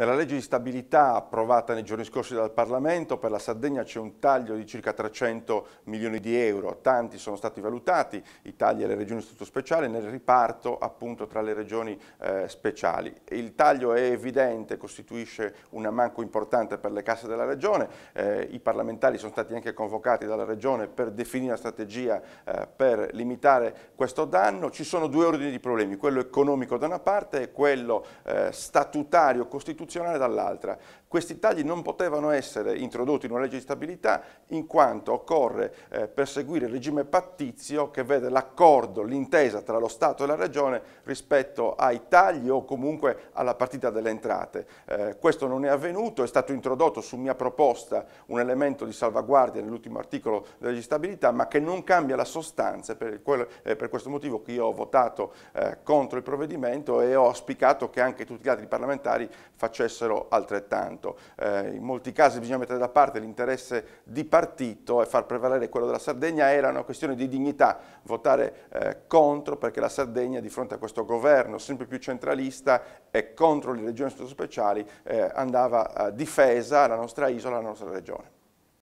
Nella legge di stabilità approvata nei giorni scorsi dal Parlamento per la Sardegna c'è un taglio di circa 300 milioni di euro, tanti sono stati valutati, i tagli alle regioni statuto speciale nel riparto appunto tra le regioni eh, speciali. Il taglio è evidente, costituisce un ammanco importante per le casse della regione, eh, i parlamentari sono stati anche convocati dalla regione per definire una strategia eh, per limitare questo danno, ci sono due ordini di problemi, quello economico da una parte e quello eh, statutario costituzionale costituzionale dall'altra. Questi tagli non potevano essere introdotti in una legge di stabilità in quanto occorre eh, perseguire il regime pattizio che vede l'accordo, l'intesa tra lo Stato e la Regione rispetto ai tagli o comunque alla partita delle entrate. Eh, questo non è avvenuto, è stato introdotto su mia proposta un elemento di salvaguardia nell'ultimo articolo della legge di stabilità ma che non cambia la sostanza per, quel, eh, per questo motivo che io ho votato eh, contro il provvedimento e ho auspicato che anche tutti gli altri parlamentari facessero facessero altrettanto. Eh, in molti casi bisogna mettere da parte l'interesse di partito e far prevalere quello della Sardegna, era una questione di dignità votare eh, contro perché la Sardegna di fronte a questo governo sempre più centralista e contro le regioni speciali eh, andava eh, difesa la nostra isola, la nostra regione.